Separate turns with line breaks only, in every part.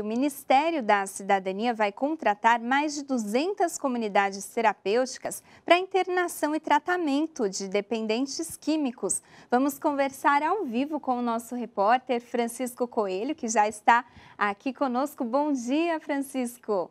o Ministério da Cidadania vai contratar mais de 200 comunidades terapêuticas para internação e tratamento de dependentes químicos. Vamos conversar ao vivo com o nosso repórter Francisco Coelho, que já está aqui conosco. Bom dia, Francisco.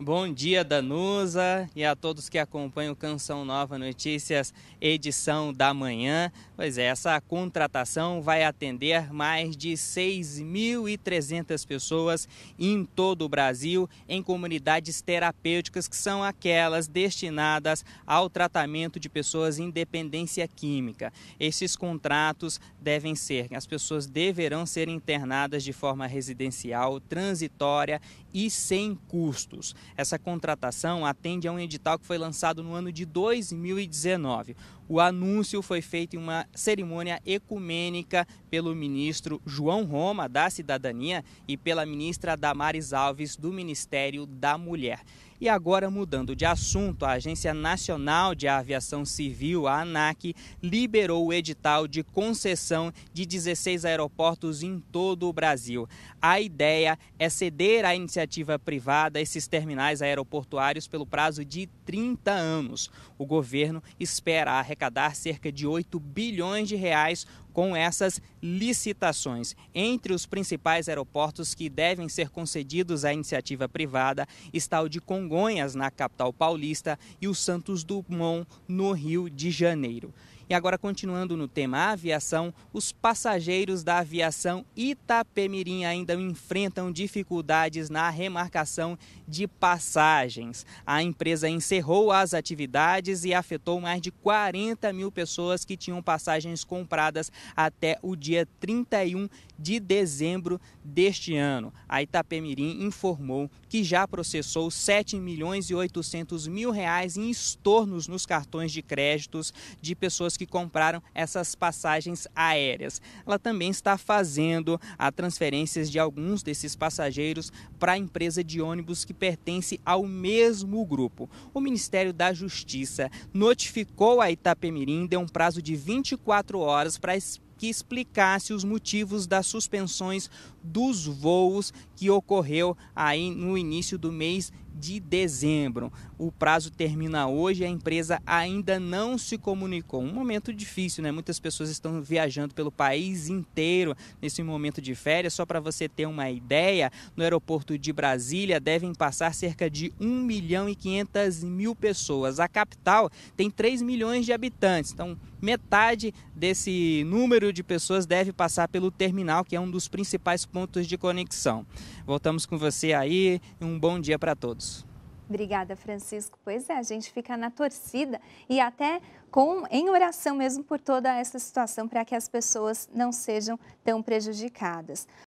Bom dia, Danusa, e a todos que acompanham o Canção Nova Notícias, edição da manhã. Pois é, essa contratação vai atender mais de 6.300 pessoas em todo o Brasil, em comunidades terapêuticas que são aquelas destinadas ao tratamento de pessoas em dependência química. Esses contratos devem ser, as pessoas deverão ser internadas de forma residencial, transitória e sem custos. Essa contratação atende a um edital que foi lançado no ano de 2019. O anúncio foi feito em uma cerimônia ecumênica pelo ministro João Roma, da Cidadania, e pela ministra Damares Alves, do Ministério da Mulher. E agora, mudando de assunto, a Agência Nacional de Aviação Civil, a ANAC, liberou o edital de concessão de 16 aeroportos em todo o Brasil. A ideia é ceder à iniciativa privada esses terminais aeroportuários pelo prazo de 30 anos. O governo espera a arrecadar cerca de 8 bilhões de reais com essas licitações. Entre os principais aeroportos que devem ser concedidos à iniciativa privada está o de Congonhas, na capital paulista, e o Santos Dumont, no Rio de Janeiro. E agora, continuando no tema aviação, os passageiros da aviação Itapemirim ainda enfrentam dificuldades na remarcação de passagens. A empresa encerrou as atividades e afetou mais de 40 mil pessoas que tinham passagens compradas até o dia 31 de dezembro deste ano. A Itapemirim informou que já processou 7 milhões e 800 mil reais em estornos nos cartões de créditos de pessoas que compraram essas passagens aéreas. Ela também está fazendo a transferência de alguns desses passageiros para a empresa de ônibus que pertence ao mesmo grupo. O Ministério da Justiça notificou a Itapemirim, deu um prazo de 24 horas para que explicasse os motivos das suspensões dos voos que ocorreu aí no início do mês de dezembro. O prazo termina hoje e a empresa ainda não se comunicou. Um momento difícil, né? Muitas pessoas estão viajando pelo país inteiro nesse momento de férias. Só para você ter uma ideia, no aeroporto de Brasília devem passar cerca de 1 milhão e 500 mil pessoas. A capital tem 3 milhões de habitantes, então metade desse número de pessoas deve passar pelo terminal, que é um dos principais pontos de conexão. Voltamos com você aí, um bom dia para todos.
Obrigada, Francisco. Pois é, a gente fica na torcida e até com em oração mesmo por toda essa situação para que as pessoas não sejam tão prejudicadas.